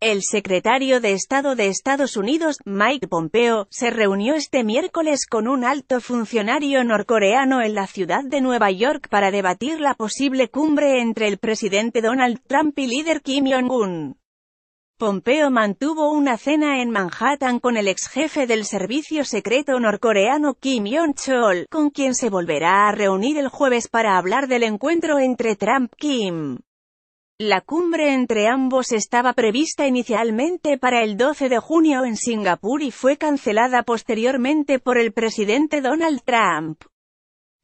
El secretario de Estado de Estados Unidos, Mike Pompeo, se reunió este miércoles con un alto funcionario norcoreano en la ciudad de Nueva York para debatir la posible cumbre entre el presidente Donald Trump y líder Kim Jong-un. Pompeo mantuvo una cena en Manhattan con el ex jefe del servicio secreto norcoreano Kim Jong-chol, con quien se volverá a reunir el jueves para hablar del encuentro entre Trump-Kim. La cumbre entre ambos estaba prevista inicialmente para el 12 de junio en Singapur y fue cancelada posteriormente por el presidente Donald Trump.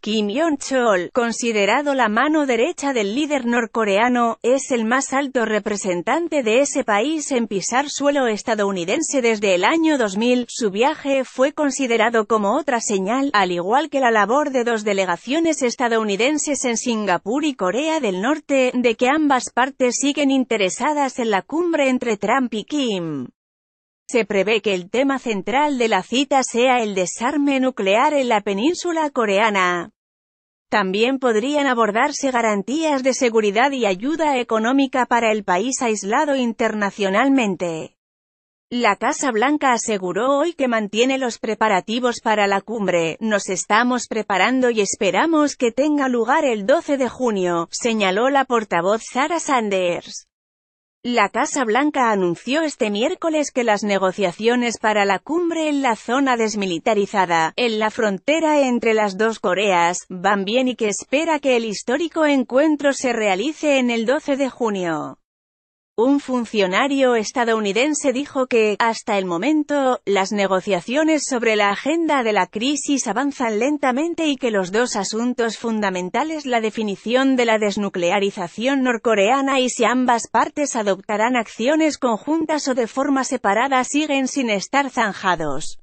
Kim Jong-chol, considerado la mano derecha del líder norcoreano, es el más alto representante de ese país en pisar suelo estadounidense desde el año 2000. Su viaje fue considerado como otra señal, al igual que la labor de dos delegaciones estadounidenses en Singapur y Corea del Norte, de que ambas partes siguen interesadas en la cumbre entre Trump y Kim. Se prevé que el tema central de la cita sea el desarme nuclear en la península coreana. También podrían abordarse garantías de seguridad y ayuda económica para el país aislado internacionalmente. La Casa Blanca aseguró hoy que mantiene los preparativos para la cumbre, nos estamos preparando y esperamos que tenga lugar el 12 de junio, señaló la portavoz Sarah Sanders. La Casa Blanca anunció este miércoles que las negociaciones para la cumbre en la zona desmilitarizada, en la frontera entre las dos Coreas, van bien y que espera que el histórico encuentro se realice en el 12 de junio. Un funcionario estadounidense dijo que, hasta el momento, las negociaciones sobre la agenda de la crisis avanzan lentamente y que los dos asuntos fundamentales la definición de la desnuclearización norcoreana y si ambas partes adoptarán acciones conjuntas o de forma separada siguen sin estar zanjados.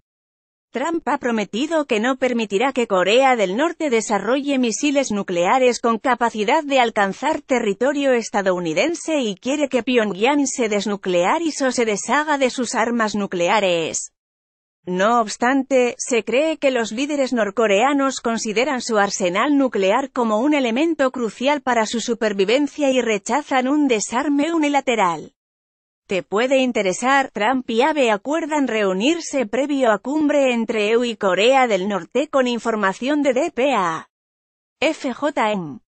Trump ha prometido que no permitirá que Corea del Norte desarrolle misiles nucleares con capacidad de alcanzar territorio estadounidense y quiere que Pyongyang se desnuclearice o se deshaga de sus armas nucleares. No obstante, se cree que los líderes norcoreanos consideran su arsenal nuclear como un elemento crucial para su supervivencia y rechazan un desarme unilateral. Te puede interesar, Trump y Abe acuerdan reunirse previo a cumbre entre EU y Corea del Norte con información de DPA. FJN